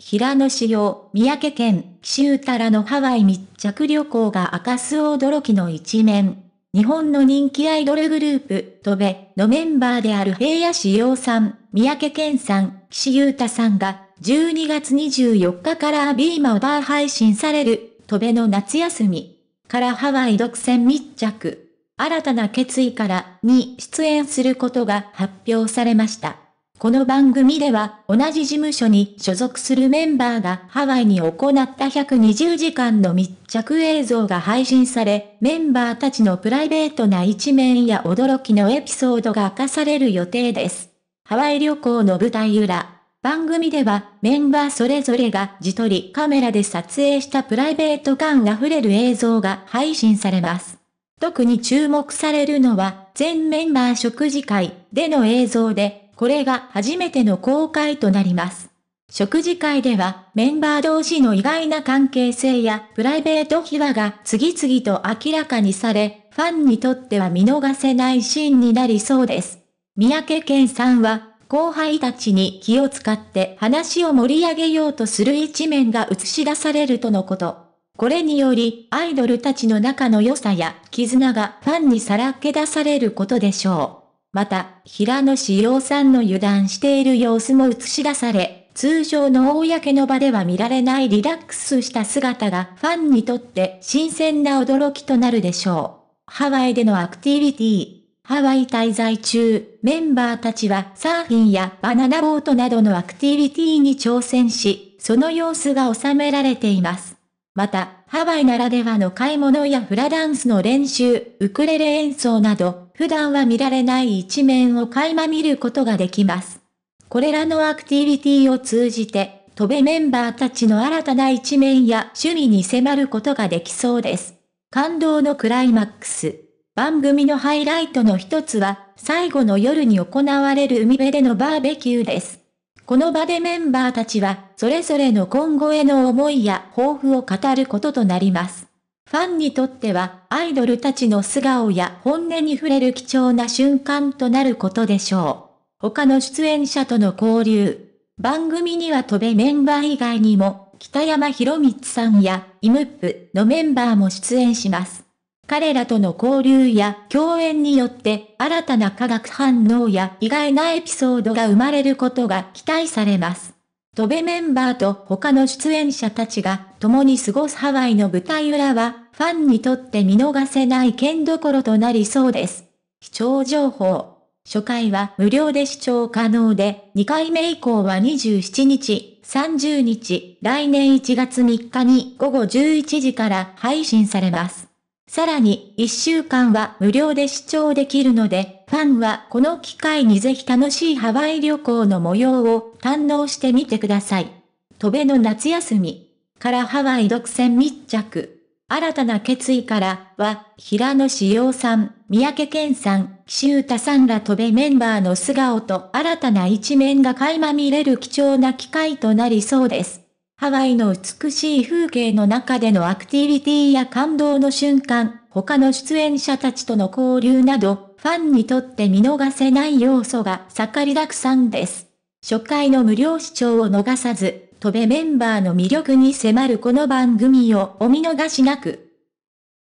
平野紫耀、三宅県、岸州たらのハワイ密着旅行が明かす驚きの一面。日本の人気アイドルグループ、トベのメンバーである平野紫耀さん、三宅健さん、岸優太さんが、12月24日からビーマオバー配信される、トベの夏休み。からハワイ独占密着。新たな決意からに出演することが発表されました。この番組では同じ事務所に所属するメンバーがハワイに行った120時間の密着映像が配信され、メンバーたちのプライベートな一面や驚きのエピソードが明かされる予定です。ハワイ旅行の舞台裏。番組ではメンバーそれぞれが自撮りカメラで撮影したプライベート感あふれる映像が配信されます。特に注目されるのは全メンバー食事会での映像でこれが初めての公開となります。食事会ではメンバー同士の意外な関係性やプライベート秘話が次々と明らかにされ、ファンにとっては見逃せないシーンになりそうです。三宅健さんは後輩たちに気を使って話を盛り上げようとする一面が映し出されるとのこと。これによりアイドルたちの仲の良さや絆がファンにさらけ出されることでしょう。また、平野志陽さんの油断している様子も映し出され、通常の公の場では見られないリラックスした姿がファンにとって新鮮な驚きとなるでしょう。ハワイでのアクティビティ。ハワイ滞在中、メンバーたちはサーフィンやバナナボートなどのアクティビティに挑戦し、その様子が収められています。また、ハワイならではの買い物やフラダンスの練習、ウクレレ演奏など、普段は見られない一面を垣間見ることができます。これらのアクティビティを通じて、飛べメンバーたちの新たな一面や趣味に迫ることができそうです。感動のクライマックス。番組のハイライトの一つは、最後の夜に行われる海辺でのバーベキューです。この場でメンバーたちは、それぞれの今後への思いや抱負を語ることとなります。ファンにとっては、アイドルたちの素顔や本音に触れる貴重な瞬間となることでしょう。他の出演者との交流。番組には戸部メンバー以外にも、北山博光さんや、イムップのメンバーも出演します。彼らとの交流や共演によって新たな化学反応や意外なエピソードが生まれることが期待されます。飛ベメンバーと他の出演者たちが共に過ごすハワイの舞台裏は、ファンにとって見逃せない剣どころとなりそうです。視聴情報。初回は無料で視聴可能で、2回目以降は27日、30日、来年1月3日に午後11時から配信されます。さらに1週間は無料で視聴できるので、ファンはこの機会にぜひ楽しいハワイ旅行の模様を堪能してみてください。戸べの夏休みからハワイ独占密着。新たな決意からは、平野志陽さん、三宅健さん、岸歌さんら戸べメンバーの素顔と新たな一面が垣間見れる貴重な機会となりそうです。ハワイの美しい風景の中でのアクティビティや感動の瞬間、他の出演者たちとの交流など、ファンにとって見逃せない要素が盛りだくさんです。初回の無料視聴を逃さず、飛べメンバーの魅力に迫るこの番組をお見逃しなく。